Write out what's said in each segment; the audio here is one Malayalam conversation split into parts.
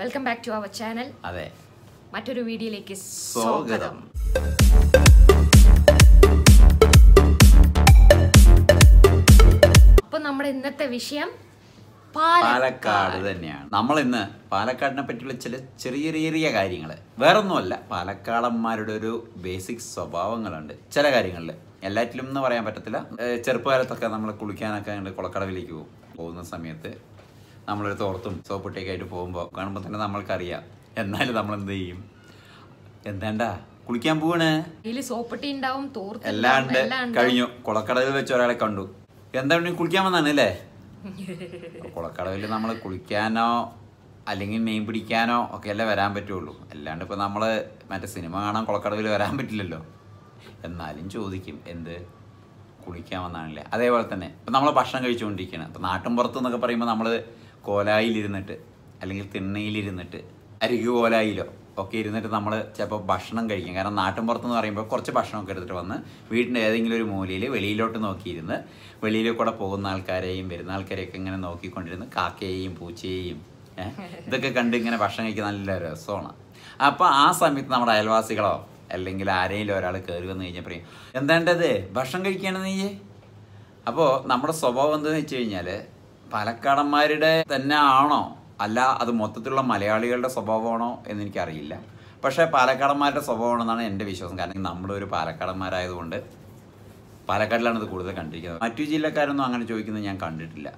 welcome back to our channel അതെ മറ്റൊരു വീഡിയോയിലേക്ക് സ്വാഗതം അപ്പൊ നമ്മുടെ ഇന്നത്തെ വിഷയം പാലക്കാട് തന്നെയാണ് നമ്മൾ ഇന്ന് പാലക്കാടിനെ പറ്റിയുള്ള ചില ചെറിയ ചെറിയ കാര്യങ്ങൾ വേറൊന്നുമല്ല പാലക്കാടന്മാരുടെ ഒരു ബേസിക് സ്വഭാവങ്ങളുണ്ട് ചില കാര്യങ്ങളിൽ എല്ലാറ്റിലും എന്ന് പറയാൻ പറ്റത്തില്ല ചെറുപ്പകാലത്തൊക്കെ നമ്മൾ കുളിക്കാനൊക്കെ ഞങ്ങൾ കുളക്കടവിലേക്ക് പോകും പോകുന്ന സമയത്ത് നമ്മളൊരു തോർത്തും സോപ്പിട്ടൊക്കെ ആയിട്ട് പോകുമ്പോൾ കാണുമ്പോൾ തന്നെ നമ്മൾക്കറിയാം എന്നാലും നമ്മൾ എന്ത് ചെയ്യും എന്താണ്ടാ കുളിക്കാൻ പോവാണ് സോപ്പട്ടി ഉണ്ടാവും എല്ലാണ്ട് കഴിഞ്ഞു കുളക്കടവിൽ വെച്ച് ഒരാളെ കണ്ടു എന്താണ് കുളിക്കാൻ വന്നാണ് അല്ലേ കുളക്കടവിൽ നമ്മൾ കുളിക്കാനോ അല്ലെങ്കിൽ മീൻ പിടിക്കാനോ ഒക്കെ അല്ലേ വരാൻ പറ്റുള്ളൂ അല്ലാണ്ട് ഇപ്പൊ നമ്മൾ മറ്റേ സിനിമ കാണാൻ കുളക്കടവിൽ വരാൻ പറ്റില്ലല്ലോ എന്നാലും ചോദിക്കും എന്ത് കുളിക്കാൻ വന്നാണല്ലേ അതേപോലെ തന്നെ ഇപ്പൊ നമ്മൾ ഭക്ഷണം കഴിച്ചുകൊണ്ടിരിക്കുകയാണ് ഇപ്പൊ നാട്ടിൻ പുറത്ത് എന്നൊക്കെ പറയുമ്പോൾ നമ്മൾ കോലായിലിരുന്നിട്ട് അല്ലെങ്കിൽ തിണ്ണയിലിരുന്നിട്ട് അരികു കോലായിലോ ഒക്കെ ഇരുന്നിട്ട് നമ്മൾ ചിലപ്പോൾ ഭക്ഷണം കഴിക്കും കാരണം നാട്ടിൻ പുറത്തെന്ന് പറയുമ്പോൾ കുറച്ച് ഭക്ഷണമൊക്കെ എടുത്തിട്ട് വന്ന് വീടിൻ്റെ ഏതെങ്കിലും ഒരു മൂലയിൽ വെളിയിലോട്ട് നോക്കിയിരുന്ന് വെളിയിലേ കൂടെ പോകുന്ന ആൾക്കാരെയും വരുന്ന ആൾക്കാരെയൊക്കെ ഇങ്ങനെ നോക്കിക്കൊണ്ടിരുന്ന് കാക്കയെയും പൂച്ചയെയും ഇതൊക്കെ കണ്ട് ഇങ്ങനെ ഭക്ഷണം കഴിക്കാൻ നല്ല രസമാണ് അപ്പോൾ ആ സമയത്ത് നമ്മുടെ അയൽവാസികളോ അല്ലെങ്കിൽ ആരെങ്കിലും ഒരാൾ കയറി വന്ന് കഴിഞ്ഞാൽ പറയും എന്താണ്ടത് ഭക്ഷണം കഴിക്കുകയാണ് നീ അപ്പോൾ നമ്മുടെ സ്വഭാവം എന്തെന്ന് വെച്ച് കഴിഞ്ഞാൽ പാലക്കാടന്മാരുടെ തന്നെ ആണോ അല്ല അത് മൊത്തത്തിലുള്ള മലയാളികളുടെ സ്വഭാവമാണോ എന്ന് എനിക്കറിയില്ല പക്ഷേ പാലക്കാടന്മാരുടെ സ്വഭാവമാണെന്നാണ് എൻ്റെ വിശ്വാസം കാരണം നമ്മളൊരു പാലക്കാടന്മാരായതുകൊണ്ട് പാലക്കാടിലാണ് ഇത് കൂടുതൽ കണ്ടിരിക്കുന്നത് മറ്റു ജില്ലക്കാരൊന്നും അങ്ങനെ ചോദിക്കുന്നത് ഞാൻ കണ്ടിട്ടില്ല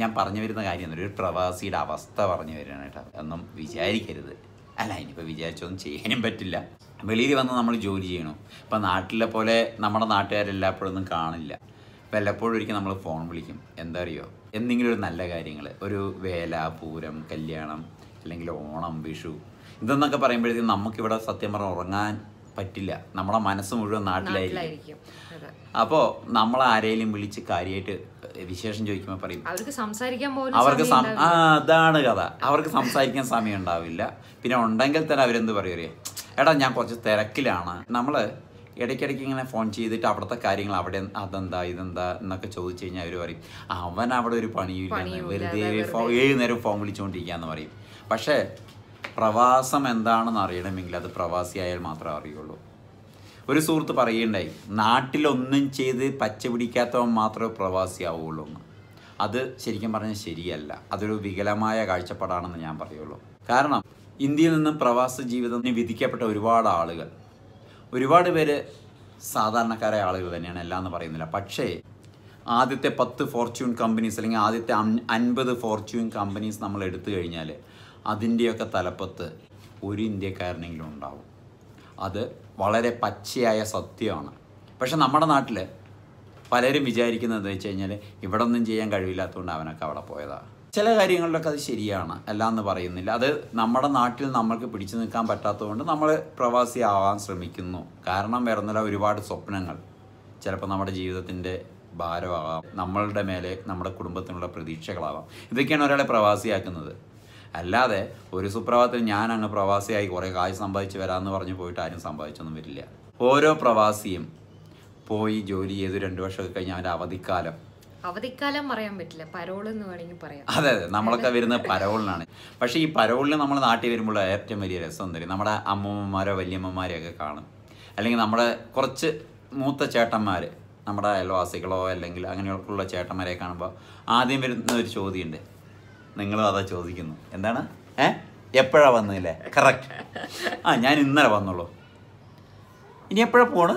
ഞാൻ പറഞ്ഞു വരുന്ന കാര്യം എന്നൊരു പ്രവാസിയുടെ അവസ്ഥ പറഞ്ഞു വരാനായിട്ടാണ് ഒന്നും വിചാരിക്കരുത് അല്ല ഇനിയിപ്പോൾ വിചാരിച്ചൊന്നും ചെയ്യാനും പറ്റില്ല വെളിയിൽ വന്ന് നമ്മൾ ജോലി ചെയ്യണം ഇപ്പം നാട്ടിലെ പോലെ നമ്മുടെ നാട്ടുകാരെല്ലാപ്പോഴൊന്നും കാണില്ല വല്ലപ്പോഴും ഒരിക്കൽ നമ്മൾ ഫോൺ വിളിക്കും എന്താ അറിയോ എന്തെങ്കിലും ഒരു നല്ല കാര്യങ്ങൾ ഒരു വേല പൂരം കല്യാണം അല്ലെങ്കിൽ ഓണം വിഷു ഇതെന്നൊക്കെ പറയുമ്പോഴത്തേക്കും നമുക്കിവിടെ സത്യം പറഞ്ഞാൽ ഉറങ്ങാൻ പറ്റില്ല നമ്മുടെ മനസ്സ് മുഴുവൻ നാട്ടിലായിരിക്കും അപ്പോൾ നമ്മൾ ആരെങ്കിലും വിളിച്ച് കാര്യമായിട്ട് വിശേഷം ചോദിക്കുമ്പോൾ പറയും അവർക്ക് സംസാരിക്കാൻ അവർക്ക് അതാണ് കഥ അവർക്ക് സംസാരിക്കാൻ സമയം ഉണ്ടാവില്ല പിന്നെ ഉണ്ടെങ്കിൽ തന്നെ അവരെന്ത് പറയും എടാ ഞാൻ കുറച്ച് തിരക്കിലാണ് നമ്മൾ ഇടയ്ക്കിടയ്ക്ക് ഇങ്ങനെ ഫോൺ ചെയ്തിട്ട് അവിടുത്തെ കാര്യങ്ങൾ അവിടെ അതെന്താ ഇതെന്താ എന്നൊക്കെ ചോദിച്ചു കഴിഞ്ഞാൽ അവർ പറയും അവൻ അവിടെ ഒരു പണിയില്ല വെറുതെ ഏഴ് നേരം ഫോൺ വിളിച്ചുകൊണ്ടിരിക്കുകയെന്ന് പറയും പക്ഷേ പ്രവാസം എന്താണെന്ന് അറിയണമെങ്കിൽ അത് പ്രവാസിയായാൽ മാത്രമേ അറിയുള്ളൂ ഒരു സുഹൃത്ത് പറയണ്ടായി നാട്ടിലൊന്നും ചെയ്ത് പച്ച പിടിക്കാത്തവൻ മാത്രമേ പ്രവാസിയാവുള്ളൂ എന്ന് അത് ശരിക്കും പറഞ്ഞാൽ ശരിയല്ല അതൊരു വികലമായ കാഴ്ചപ്പാടാണെന്ന് ഞാൻ പറയുള്ളൂ കാരണം ഇന്ത്യയിൽ നിന്നും പ്രവാസ ജീവിതത്തിന് വിധിക്കപ്പെട്ട ഒരുപാട് ആളുകൾ ഒരുപാട് പേര് സാധാരണക്കാരായ ആളുകൾ തന്നെയാണ് എല്ലാം എന്ന് പറയുന്നില്ല പക്ഷേ ആദ്യത്തെ പത്ത് ഫോർച്യൂൺ കമ്പനീസ് അല്ലെങ്കിൽ ആദ്യത്തെ അൻപത് ഫോർച്യൂൺ കമ്പനീസ് നമ്മൾ എടുത്തു കഴിഞ്ഞാൽ അതിൻ്റെയൊക്കെ തലപ്പത്ത് ഒരു ഇന്ത്യക്കാരനെങ്കിലും ഉണ്ടാവും അത് വളരെ പച്ചയായ സത്യമാണ് പക്ഷെ നമ്മുടെ നാട്ടിൽ പലരും വിചാരിക്കുന്നത് വെച്ച് കഴിഞ്ഞാൽ ഇവിടെ ഒന്നും ചെയ്യാൻ കഴിവില്ലാത്തതുകൊണ്ട് അവനൊക്കെ അവിടെ പോയതാണ് ചില കാര്യങ്ങളിലൊക്കെ അത് ശരിയാണ് അല്ല എന്ന് പറയുന്നില്ല അത് നമ്മുടെ നാട്ടിൽ നമ്മൾക്ക് പിടിച്ചു നിൽക്കാൻ പറ്റാത്തതുകൊണ്ട് നമ്മൾ പ്രവാസി ആവാൻ ശ്രമിക്കുന്നു കാരണം വരുന്നില്ല ഒരുപാട് സ്വപ്നങ്ങൾ ചിലപ്പോൾ നമ്മുടെ ജീവിതത്തിൻ്റെ ഭാരമാവാം നമ്മളുടെ മേലെ നമ്മുടെ കുടുംബത്തിനുള്ള പ്രതീക്ഷകളാവാം ഇതൊക്കെയാണ് ഒരാളെ പ്രവാസിയാക്കുന്നത് അല്ലാതെ ഒരു സുപ്രഭാതത്തിൽ ഞാൻ അങ്ങ് പ്രവാസിയായി കുറേ കാശ് സമ്പാദിച്ച് വരാമെന്ന് പറഞ്ഞ് പോയിട്ട് ആരും സമ്പാദിച്ചൊന്നും വരില്ല ഓരോ പ്രവാസിയും പോയി ജോലി ചെയ്ത് രണ്ട് വർഷമൊക്കെ കഴിഞ്ഞ് അവൻ്റെ അവധിക്കാലം അവധിക്കാലം പറയാൻ പറ്റില്ല പരോൾ എന്ന് വേണമെങ്കിൽ പറയാം അതെ അതെ നമ്മളൊക്കെ വരുന്ന പരോളിനാണ് പക്ഷേ ഈ പരോളിന് നമ്മൾ നാട്ടിൽ വരുമ്പോൾ ഏറ്റവും വലിയ രസം തരും നമ്മുടെ അമ്മമ്മമാരോ വല്യമ്മമാരെയൊക്കെ കാണും അല്ലെങ്കിൽ നമ്മുടെ കുറച്ച് മൂത്ത ചേട്ടന്മാർ നമ്മുടെ അയൽവാസികളോ അല്ലെങ്കിൽ അങ്ങനെയുള്ള ചേട്ടന്മാരെ കാണുമ്പോൾ ആദ്യം വരുന്ന ഒരു ചോദ്യമുണ്ട് നിങ്ങളും അതാ ചോദിക്കുന്നു എന്താണ് ഏ എപ്പോഴാണ് വന്നതില്ലേ കറക്റ്റ് ആ ഞാൻ ഇന്നലെ വന്നുള്ളൂ ഇനി എപ്പോഴാണ് പോണ്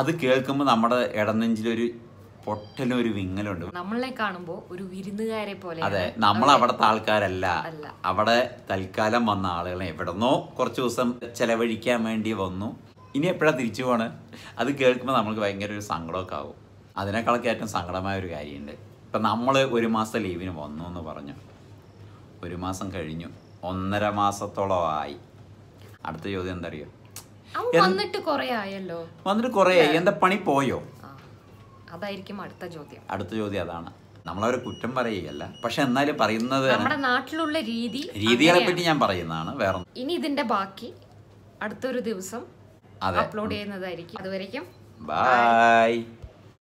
അത് കേൾക്കുമ്പോൾ നമ്മുടെ ഇടനെഞ്ചിലൊരു പൊട്ടലും ഒരു വിങ്ങലുണ്ട് നമ്മളെ കാണുമ്പോൾ ഒരു വിരുന്നുകാരെ പോലെ അതെ നമ്മൾ അവിടത്തെ ആൾക്കാരല്ല അവിടെ തൽക്കാലം വന്ന ആളുകളെ എവിടെന്നോ കുറച്ച് ദിവസം ചെലവഴിക്കാൻ വേണ്ടി വന്നു ഇനി എപ്പോഴാ തിരിച്ചു പോണ് അത് കേൾക്കുമ്പോൾ നമുക്ക് ഭയങ്കര ഒരു സങ്കടമൊക്കെ ആകും അതിനേക്കാളൊക്കെ ഏറ്റവും സങ്കടമായ ഒരു കാര്യമുണ്ട് ഇപ്പൊ നമ്മൾ ഒരു മാസം ലീവിന് വന്നു എന്ന് പറഞ്ഞു ഒരു മാസം കഴിഞ്ഞു ഒന്നര മാസത്തോളമായി അടുത്ത ചോദ്യം എന്താ അറിയോ വന്നിട്ട് കുറെ വന്നിട്ട് കുറെ എന്താ പണി പോയോ അതായിരിക്കും അടുത്ത ചോദ്യം അടുത്ത ചോദ്യം അതാണ് നമ്മളവരെ കുറ്റം പറയുകയല്ല പക്ഷെ എന്നാലും പറയുന്നത് നമ്മുടെ നാട്ടിലുള്ള രീതി രീതികളെ പറ്റി ഞാൻ പറയുന്നതാണ് വേറെ ഇനി ഇതിന്റെ ബാക്കി അടുത്തൊരു ദിവസം അപ്ലോഡ് ചെയ്യുന്നതായിരിക്കും അതുവരേക്കും ബൈ